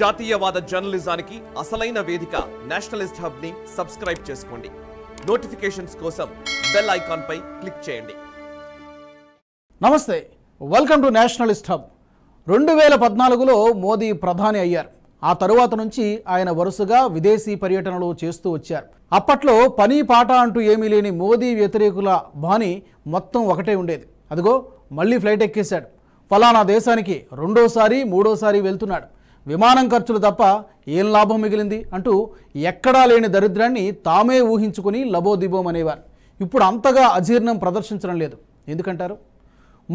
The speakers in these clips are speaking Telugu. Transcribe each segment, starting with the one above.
జాతీయవాద జర్నలిజానికి అసలైన వేదిక నేషనలిస్ట్ హబ్ ని సబ్స్క్రైబ్ చేసుకోండి నోటిఫికేషన్స్ కోసం బెల్ ఐకాన్ పై క్లిక్ చేయండి నమస్తే వెల్కమ్ టు నేషనలిస్ట్ హబ్ రెండు వేల పద్నాలుగులో మోదీ ప్రధాని అయ్యారు ఆ తరువాత నుంచి ఆయన వరుసగా విదేశీ పర్యటనలు చేస్తూ వచ్చారు అప్పట్లో పని పాట అంటూ ఏమీ లేని మోదీ వ్యతిరేకుల బాణి మొత్తం ఒకటే ఉండేది అదిగో మళ్ళీ ఫ్లైట్ ఎక్కేశాడు ఫలానా దేశానికి రెండోసారి మూడోసారి వెళ్తున్నాడు విమానం ఖర్చులు తప్ప ఏం లాభం మిగిలింది అంటూ ఎక్కడా లేని దరిద్రాన్ని తామే ఊహించుకుని లబోదిబోం అనేవారు ఇప్పుడు అంతగా అజీర్ణం ప్రదర్శించడం లేదు ఎందుకంటారు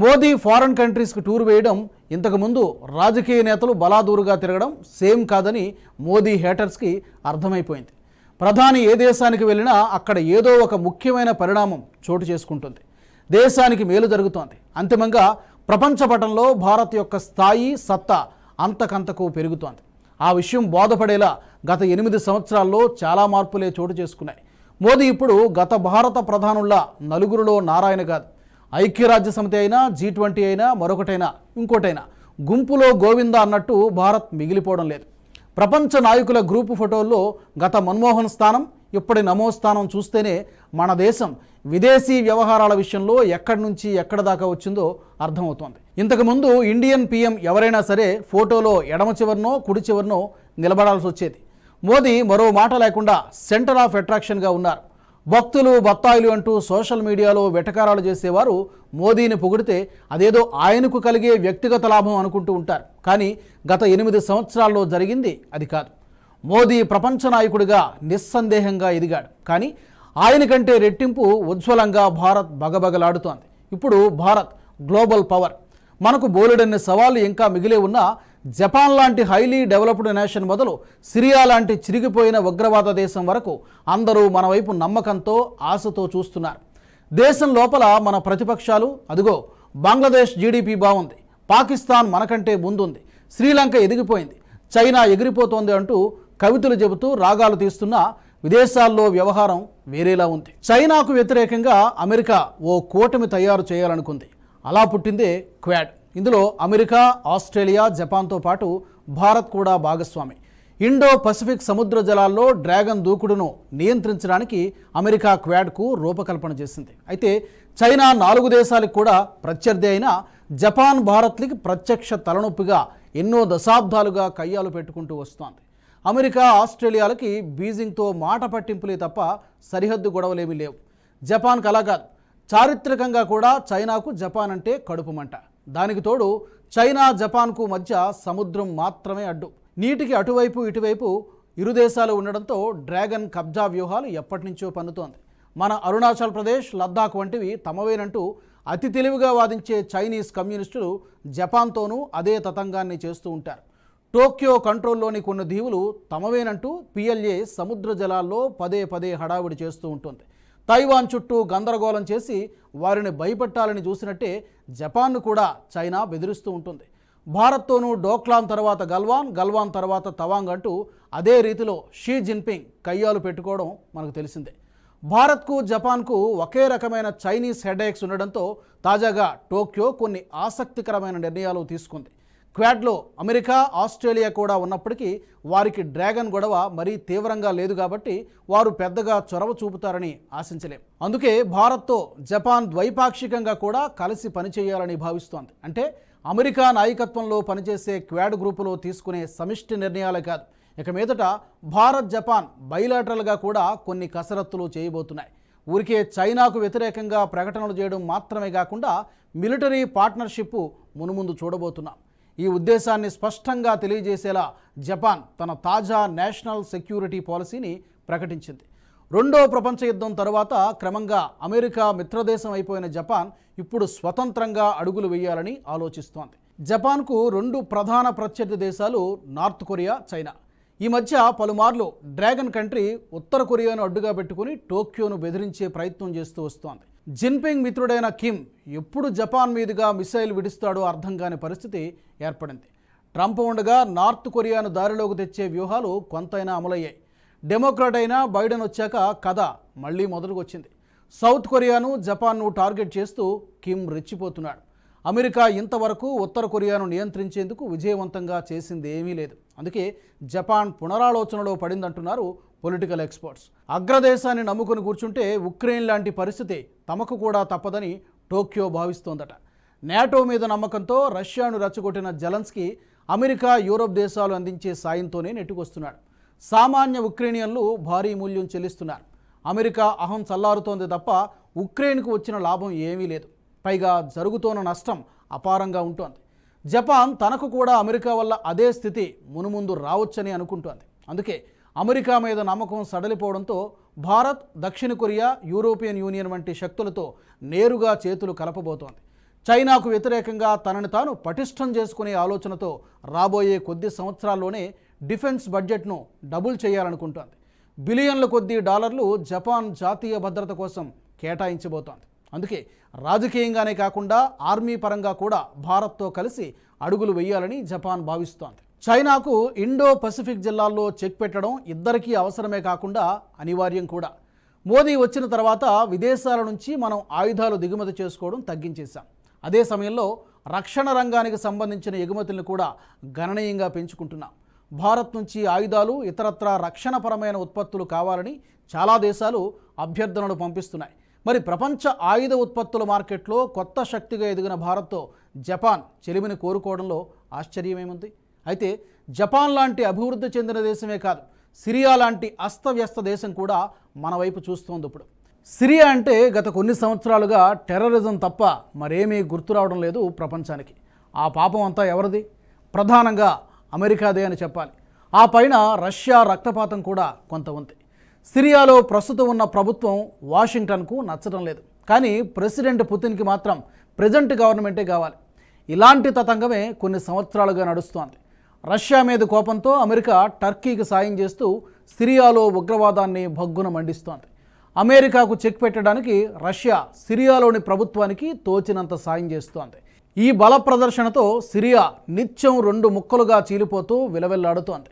మోదీ ఫారెన్ కంట్రీస్కి టూర్ వేయడం ఇంతకుముందు రాజకీయ నేతలు బలాదూరుగా తిరగడం సేమ్ కాదని మోదీ హేటర్స్కి అర్థమైపోయింది ప్రధాని ఏ దేశానికి వెళ్ళినా అక్కడ ఏదో ఒక ముఖ్యమైన పరిణామం చోటు చేసుకుంటుంది దేశానికి మేలు జరుగుతోంది అంతిమంగా ప్రపంచ పటంలో భారత్ యొక్క స్థాయి సత్తా అంతకంతకు పెరుగుతోంది ఆ విషయం బోధపడేలా గత ఎనిమిది సంవత్సరాల్లో చాలా మార్పులే చోటు చేసుకున్నాయి మోదీ ఇప్పుడు గత భారత ప్రధానుల నలుగురిలో నారాయణ కాదు ఐక్యరాజ్య సమితి అయినా జీ ట్వంటీ అయినా మరొకటైనా ఇంకోటైనా గుంపులో గోవింద అన్నట్టు భారత్ మిగిలిపోవడం లేదు ప్రపంచ నాయకుల గ్రూపు ఫోటోల్లో గత మన్మోహన్ స్థానం ఇప్పటి నమోస్థానం చూస్తేనే మన దేశం విదేశీ వ్యవహారాల విషయంలో ఎక్కడి నుంచి ఎక్కడ దాకా వచ్చిందో అర్థమవుతోంది ఇంతకుముందు ఇండియన్ పీఎం ఎవరైనా సరే ఫోటోలో ఎడమ చివరినో కుడి చివరినో నిలబడాల్సి వచ్చేది మోదీ మరో మాట లేకుండా సెంటర్ ఆఫ్ అట్రాక్షన్గా ఉన్నారు భక్తులు బత్తాయిలు అంటూ సోషల్ మీడియాలో వెటకారాలు చేసేవారు మోదీని పొగిడితే అదేదో ఆయనకు కలిగే వ్యక్తిగత లాభం అనుకుంటూ ఉంటారు కానీ గత ఎనిమిది సంవత్సరాల్లో జరిగింది అది కాదు మోదీ ప్రపంచ నాయకుడిగా నిస్సందేహంగా ఎదిగాడు కానీ ఆయన కంటే రెట్టింపు ఉజ్వలంగా భారత్ బగబగలాడుతోంది ఇప్పుడు భారత్ గ్లోబల్ పవర్ మనకు బోలెడన్ని సవాళ్ళు ఇంకా మిగిలే ఉన్నా జపాన్ లాంటి హైలీ డెవలప్డ్ నేషన్ మొదలు సిరియా లాంటి చిరిగిపోయిన ఉగ్రవాద దేశం వరకు అందరూ మన వైపు నమ్మకంతో ఆశతో చూస్తున్నారు దేశం లోపల మన ప్రతిపక్షాలు అదిగో బంగ్లాదేశ్ జీడిపి బాగుంది పాకిస్తాన్ మనకంటే ముందుంది శ్రీలంక ఎదిగిపోయింది చైనా ఎగిరిపోతోంది అంటూ కవితలు చెబుతూ రాగాలు తీస్తున్న విదేశాల్లో వ్యవహారం వేరేలా ఉంది చైనాకు వ్యతిరేకంగా అమెరికా ఓ కూటమి తయారు చేయాలనుకుంది అలా పుట్టిందే క్వాడ్ ఇందులో అమెరికా ఆస్ట్రేలియా జపాన్తో పాటు భారత్ కూడా భాగస్వామి ఇండో పసిఫిక్ సముద్ర జలాల్లో డ్రాగన్ దూకుడును నియంత్రించడానికి అమెరికా క్వాడ్కు రూపకల్పన చేసింది అయితే చైనా నాలుగు దేశాలకు కూడా ప్రత్యర్థి అయిన జపాన్ భారత్లకి ప్రత్యక్ష తలనొప్పిగా ఎన్నో దశాబ్దాలుగా కయ్యాలు పెట్టుకుంటూ వస్తోంది అమెరికా ఆస్ట్రేలియాలకి బీజింగ్తో మాట పట్టింపులే తప్ప సరిహద్దు గొడవలేమీ లేవు జపాన్ అలా కాదు చారిత్రకంగా కూడా చైనాకు జపాన్ అంటే కడుపుమంట దానికి తోడు చైనా జపాన్కు మధ్య సముద్రం మాత్రమే అడ్డు నీటికి అటువైపు ఇటువైపు ఇరు దేశాలు ఉండడంతో డ్రాగన్ కబ్జా వ్యూహాలు ఎప్పటి నుంచో పన్నుతోంది మన అరుణాచల్ ప్రదేశ్ లద్దాఖ్ వంటివి తమవేనంటూ అతి తెలివిగా వాదించే చైనీస్ కమ్యూనిస్టులు జపాన్తోనూ అదే తతంగాన్ని చేస్తూ ఉంటారు టోక్యో కంట్రోల్లోని కొన్ని దీవులు తమవేనంటూ పిఎల్ఏ సముద్ర జలాల్లో పదే పదే హడావిడి చేస్తూ ఉంటుంది తైవాన్ చుట్టూ గందరగోళం చేసి వారిని భయపెట్టాలని చూసినట్టే జపాన్ను కూడా చైనా బెదిరిస్తూ ఉంటుంది భారత్తోనూ డోక్లాన్ తర్వాత గల్వాన్ గల్వాన్ తర్వాత తవాంగ్ అంటూ అదే రీతిలో షీ జిన్పింగ్ కయ్యాలు పెట్టుకోవడం మనకు తెలిసిందే భారత్కు జపాన్కు ఒకే రకమైన చైనీస్ హెడేక్స్ ఉండడంతో తాజాగా టోక్యో కొన్ని ఆసక్తికరమైన నిర్ణయాలు తీసుకుంది క్వాడ్లో అమెరికా ఆస్ట్రేలియా కూడా ఉన్నప్పటికీ వారికి డ్రాగన్ గొడవ మరీ తీవ్రంగా లేదు కాబట్టి వారు పెద్దగా చొరవ చూపుతారని ఆశించలేం అందుకే భారత్తో జపాన్ ద్వైపాక్షికంగా కూడా కలిసి పనిచేయాలని భావిస్తోంది అంటే అమెరికా నాయకత్వంలో పనిచేసే క్వాడ్ గ్రూపులో తీసుకునే సమిష్టి నిర్ణయాలే కాదు ఇక మీదట భారత్ జపాన్ బయలాటరల్గా కూడా కొన్ని కసరత్తులు చేయబోతున్నాయి ఊరికే చైనాకు వ్యతిరేకంగా ప్రకటనలు చేయడం మాత్రమే కాకుండా మిలిటరీ పార్ట్నర్షిప్ మునుముందు చూడబోతున్నాం ఈ ఉద్దేశాన్ని స్పష్టంగా తెలియజేసేలా జపాన్ తన తాజా నేషనల్ సెక్యూరిటీ పాలసీని ప్రకటించింది రెండో ప్రపంచ యుద్ధం తర్వాత క్రమంగా అమెరికా మిత్రదేశం అయిపోయిన జపాన్ ఇప్పుడు స్వతంత్రంగా అడుగులు వేయాలని ఆలోచిస్తోంది జపాన్కు రెండు ప్రధాన ప్రత్యర్థి దేశాలు నార్త్ కొరియా చైనా ఈ మధ్య పలుమార్లు డ్రాగన్ కంట్రీ ఉత్తర కొరియాను అడ్డుగా పెట్టుకుని టోక్యోను బెదిరించే ప్రయత్నం చేస్తూ వస్తోంది జిన్పింగ్ మిత్రుడైన కిమ్ ఎప్పుడు జపాన్ మీదుగా మిసైల్ విడుస్తాడో అర్థం కాని పరిస్థితి ఏర్పడింది ట్రంప్ ఉండగా నార్త్ కొరియాను దారిలోకి తెచ్చే వ్యూహాలు కొంతైనా అమలయ్యాయి డెమోక్రాట్ అయినా బైడెన్ వచ్చాక కథ మళ్ళీ మొదలుకు వచ్చింది సౌత్ కొరియాను జపాన్ను టార్గెట్ చేస్తూ కిమ్ రెచ్చిపోతున్నాడు అమెరికా ఇంతవరకు ఉత్తర కొరియాను నియంత్రించేందుకు విజయవంతంగా చేసింది ఏమీ లేదు అందుకే జపాన్ పునరాలోచనలో పడిందంటున్నారు పొలిటికల్ ఎక్స్పర్ట్స్ అగ్రదేశాన్ని నమ్ముకుని కూర్చుంటే ఉక్రెయిన్ లాంటి పరిస్థితి తమకు కూడా తప్పదని టోక్యో భావిస్తోందట నేటో మీద నమ్మకంతో రష్యాను రచ్చగొట్టిన జలన్స్కి అమెరికా యూరోప్ దేశాలు అందించే సాయంతోనే నెట్టుకొస్తున్నాడు సామాన్య ఉక్రేనియన్లు భారీ మూల్యం చెల్లిస్తున్నారు అమెరికా అహం చల్లారుతోంది తప్ప ఉక్రెయిన్కు వచ్చిన లాభం ఏమీ లేదు పైగా జరుగుతోన్న నష్టం అపారంగా ఉంటోంది జపాన్ తనకు కూడా అమెరికా వల్ల అదే స్థితి మునుముందు రావచ్చని అనుకుంటోంది అందుకే అమెరికా మీద నమ్మకం సడలిపోవడంతో భారత్ దక్షిణ కొరియా యూరోపియన్ యూనియన్ వంటి శక్తులతో నేరుగా చేతులు కలపబోతోంది చైనాకు వ్యతిరేకంగా తనని తాను పటిష్టం చేసుకునే ఆలోచనతో రాబోయే కొద్ది సంవత్సరాల్లోనే డిఫెన్స్ బడ్జెట్ను డబుల్ చేయాలనుకుంటోంది బిలియన్ల కొద్ది డాలర్లు జపాన్ జాతీయ భద్రత కోసం కేటాయించబోతోంది అందుకే రాజకీయంగానే కాకుండా ఆర్మీ పరంగా కూడా భారత్తో కలిసి అడుగులు వేయాలని జపాన్ భావిస్తోంది చైనాకు ఇండో పసిఫిక్ జిల్లాల్లో చెక్ పెట్టడం ఇద్దరికీ అవసరమే కాకుండా అనివార్యం కూడా మోదీ వచ్చిన తర్వాత విదేశాల నుంచి మనం ఆయుధాలు దిగుమతి చేసుకోవడం తగ్గించేశాం అదే సమయంలో రక్షణ రంగానికి సంబంధించిన ఎగుమతులను కూడా గణనీయంగా పెంచుకుంటున్నాం భారత్ నుంచి ఆయుధాలు ఇతరత్రా రక్షణపరమైన ఉత్పత్తులు కావాలని చాలా దేశాలు అభ్యర్థనలు పంపిస్తున్నాయి మరి ప్రపంచ ఆయుధ ఉత్పత్తుల మార్కెట్లో కొత్త శక్తిగా ఎదిగిన భారత్తో జపాన్ చెలిమిని కోరుకోవడంలో ఆశ్చర్యమేముంది అయితే జపాన్ లాంటి అభివృద్ధి చెందిన దేశమే కాదు సిరియా లాంటి అస్తవ్యస్త దేశం కూడా మన వైపు చూస్తోంది ఇప్పుడు సిరియా అంటే గత కొన్ని సంవత్సరాలుగా టెర్రరిజం తప్ప మరేమీ గుర్తు రావడం లేదు ప్రపంచానికి ఆ పాపం అంతా ఎవరిది ప్రధానంగా అమెరికాదే అని చెప్పాలి ఆ పైన రష్యా రక్తపాతం కూడా కొంత ఉంది సిరియాలో ప్రస్తుతం ఉన్న ప్రభుత్వం వాషింగ్టన్కు నచ్చడం లేదు కానీ ప్రెసిడెంట్ పుతిన్కి మాత్రం ప్రజెంట్ గవర్నమెంటే కావాలి ఇలాంటి తతంగమే కొన్ని సంవత్సరాలుగా నడుస్తోంది రష్యా మీద కోపంతో అమెరికా టర్కీకి సాయం చేస్తూ సిరియాలో ఉగ్రవాదాన్ని భగ్గున మండిస్తోంది అమెరికాకు చెక్ పెట్టడానికి రష్యా సిరియాలోని ప్రభుత్వానికి తోచినంత సాయం చేస్తోంది ఈ బల ప్రదర్శనతో సిరియా నిత్యం రెండు ముక్కలుగా చీలిపోతూ విలవెల్లాడుతోంది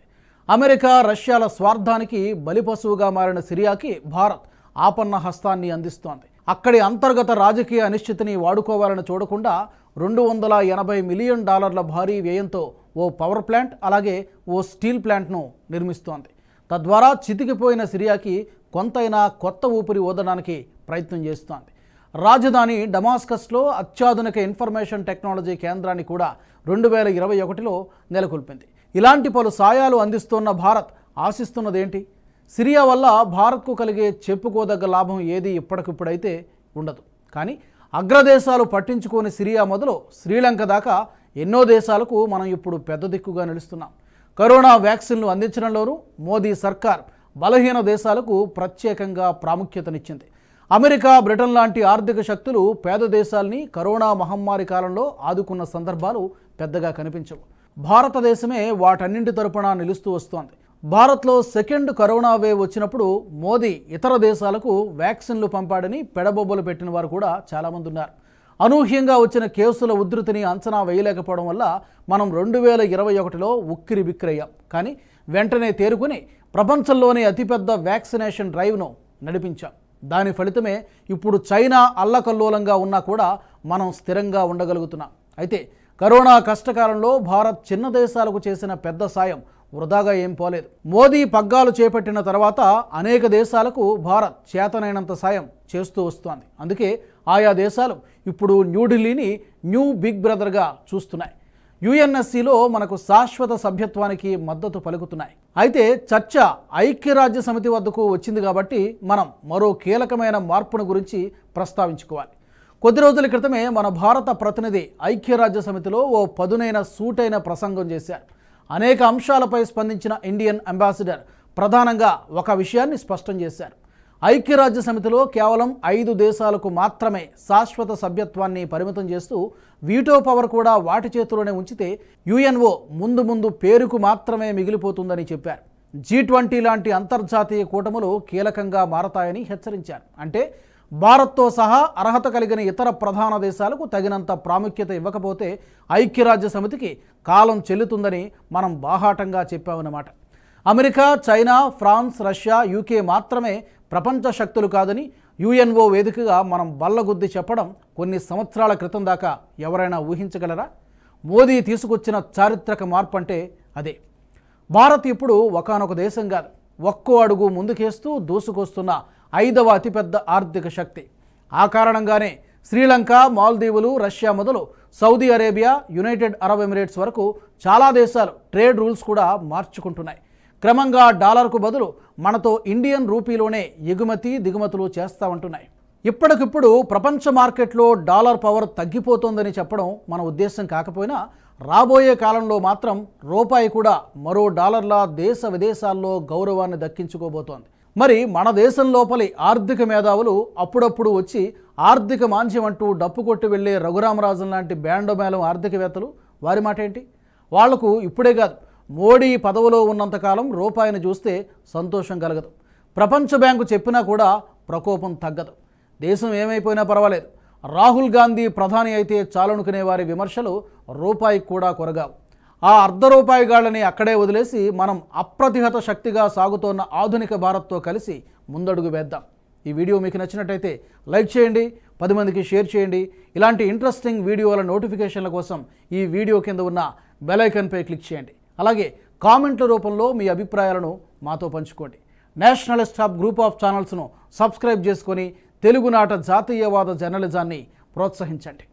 అమెరికా రష్యాల స్వార్థానికి బలిపశువుగా మారిన సిరియాకి భారత్ ఆపన్న హస్తాన్ని అందిస్తోంది అక్కడి అంతర్గత రాజకీయ అనిశ్చితిని వాడుకోవాలని చూడకుండా రెండు వందల ఎనభై మిలియన్ డాలర్ల భారీ వ్యయంతో ఓ పవర్ ప్లాంట్ అలాగే ఓ స్టీల్ ప్లాంట్ను నిర్మిస్తోంది తద్వారా చితికిపోయిన సిరియాకి కొంతైనా కొత్త ఊపిరి ఊదడానికి ప్రయత్నం చేస్తోంది రాజధాని డమాస్కస్లో అత్యాధునిక ఇన్ఫర్మేషన్ టెక్నాలజీ కేంద్రాన్ని కూడా రెండు వేల ఇరవై ఒకటిలో నెలకొల్పింది ఇలాంటి పలు సాయాలు అందిస్తున్న భారత్ ఆశిస్తున్నదేంటి సిరియా వల్ల భారత్కు కలిగే చెప్పుకోదగ్గ లాభం ఏది ఇప్పటికిప్పుడైతే ఉండదు కానీ అగ్రదేశాలు పట్టించుకొని సిరియా మొదలు శ్రీలంక దాకా ఎన్నో దేశాలకు మనం ఇప్పుడు పెద్ద దిక్కుగా నిలుస్తున్నాం కరోనా వ్యాక్సిన్లు అందించడంలోనూ మోదీ సర్కార్ బలహీన దేశాలకు ప్రత్యేకంగా ప్రాముఖ్యతనిచ్చింది అమెరికా బ్రిటన్ లాంటి ఆర్థిక శక్తులు పేద దేశాల్ని కరోనా మహమ్మారి కాలంలో ఆదుకున్న సందర్భాలు పెద్దగా కనిపించవు భారతదేశమే వాటన్నింటి తరపున నిలుస్తూ వస్తోంది భారత్లో సెకండ్ కరోనా వేవ్ వచ్చినప్పుడు మోదీ ఇతర దేశాలకు వ్యాక్సిన్లు పంపాడని పెడబొబ్బలు పెట్టిన వారు కూడా చాలామంది ఉన్నారు అనూహ్యంగా వచ్చిన కేసుల ఉధృతిని అంచనా వేయలేకపోవడం వల్ల మనం రెండు వేల ఇరవై ఒకటిలో ఉక్కిరి బిక్కిరయ్యాం కానీ వెంటనే తేరుకుని ప్రపంచంలోనే అతిపెద్ద వ్యాక్సినేషన్ డ్రైవ్ను నడిపించాం దాని ఫలితమే ఇప్పుడు చైనా అల్లకల్లోలంగా ఉన్నా కూడా మనం స్థిరంగా ఉండగలుగుతున్నాం అయితే కరోనా కష్టకాలంలో భారత్ చిన్న దేశాలకు చేసిన పెద్ద సాయం వృధాగా ఏం పోలేదు మోదీ పగ్గాలు చేపట్టిన తర్వాత అనేక దేశాలకు భారత్ చేతనైనంత సాయం చేస్తూ వస్తోంది అందుకే ఆయా దేశాలు ఇప్పుడు న్యూఢిల్లీని న్యూ బిగ్ బ్రదర్గా చూస్తున్నాయి యుఎన్ఎస్సిలో మనకు శాశ్వత సభ్యత్వానికి మద్దతు పలుకుతున్నాయి అయితే చర్చ ఐక్యరాజ్య సమితి వద్దకు వచ్చింది కాబట్టి మనం మరో కీలకమైన మార్పును గురించి ప్రస్తావించుకోవాలి కొద్ది రోజుల క్రితమే మన భారత ప్రతినిధి ఐక్యరాజ్య సమితిలో ఓ పదునైన సూటైన ప్రసంగం చేశారు అనేక అంశాలపై స్పందించిన ఇండియన్ అంబాసిడర్ ప్రధానంగా ఒక విషయాన్ని స్పష్టం చేశారు ఐక్యరాజ్య సమితిలో కేవలం ఐదు దేశాలకు మాత్రమే శాశ్వత సభ్యత్వాన్ని పరిమితం చేస్తూ వీటో పవర్ కూడా వాటి చేతిలోనే ఉంచితే యుఎన్ఓ ముందు ముందు పేరుకు మాత్రమే మిగిలిపోతుందని చెప్పారు జీ ట్వంటీ లాంటి అంతర్జాతీయ కూటములు కీలకంగా మారతాయని హెచ్చరించారు అంటే భారత్తో సహా అర్హత కలిగిన ఇతర ప్రధాన దేశాలకు తగినంత ప్రాముఖ్యత ఇవ్వకపోతే ఐక్యరాజ్య సమితికి కాలం చెల్లుతుందని మనం బాహాటంగా చెప్పామన్నమాట America China France Russia UK మాత్రమే ప్రపంచ శక్తులు కాదని యుఎన్ఓ వేదికగా మనం బల్లగుద్ది చెప్పడం కొన్ని సంవత్సరాల క్రితం దాకా ఎవరైనా ఊహించగలరా మోదీ తీసుకొచ్చిన చారిత్రక మార్పు అంటే అదే భారత్ ఇప్పుడు ఒకనొక దేశం కాదు ఒక్కో అడుగు ముందుకేస్తూ దూసుకొస్తున్న ఐదవ అతిపెద్ద ఆర్థిక శక్తి ఆ కారణంగానే శ్రీలంక మాల్దీవులు రష్యా మొదలు Saudi Arabia United Arab Emirates వరకు చాలా దేశాలు ట్రేడ్ రూల్స్ కూడా మార్చుకుంటున్నాయి క్రమంగా డాలర్కు బదులు మనతో ఇండియన్ రూపీలోనే ఎగుమతి దిగుమతులు చేస్తామంటున్నాయి ఇప్పటికిప్పుడు ప్రపంచ మార్కెట్లో డాలర్ పవర్ తగ్గిపోతోందని చెప్పడం మన ఉద్దేశం కాకపోయినా రాబోయే కాలంలో మాత్రం రూపాయి కూడా మరో డాలర్ల దేశ విదేశాల్లో గౌరవాన్ని దక్కించుకోబోతోంది మరి మన దేశం లోపలి ఆర్థిక మేధావులు అప్పుడప్పుడు వచ్చి ఆర్థిక మాంద్యం అంటూ డప్పు కొట్టి వెళ్లే రఘురామరాజన్ లాంటి బ్యాండోమేళం ఆర్థికవేత్తలు వారి మాట ఏంటి వాళ్లకు ఇప్పుడే కాదు మోడీ పదవిలో ఉన్నంతకాలం రూపాయిని చూస్తే సంతోషం కలగదు ప్రపంచ బ్యాంకు చెప్పినా కూడా ప్రకోపం తగ్గదు దేశం ఏమైపోయినా పర్వాలేదు రాహుల్ గాంధీ ప్రధాని అయితే చాలనుకునే వారి విమర్శలు రూపాయికి కూడా కొరగావు ఆ అర్ధ రూపాయి గాళ్ళని అక్కడే వదిలేసి మనం అప్రతిహత శక్తిగా సాగుతోన్న ఆధునిక భారత్తో కలిసి ముందడుగు వేద్దాం ఈ వీడియో మీకు నచ్చినట్టయితే లైక్ చేయండి పది మందికి షేర్ చేయండి ఇలాంటి ఇంట్రెస్టింగ్ వీడియోల నోటిఫికేషన్ల కోసం ఈ వీడియో కింద ఉన్న బెలైకన్పై క్లిక్ చేయండి అలాగే కామెంట్ల రూపంలో మీ అభిప్రాయాలను మాతో పంచుకోండి నేషనల్ స్టాప్ గ్రూప్ ఆఫ్ ఛానల్స్ను సబ్స్క్రైబ్ చేసుకొని తెలుగునాట జాతీయవాద జర్నలిజాన్ని ప్రోత్సహించండి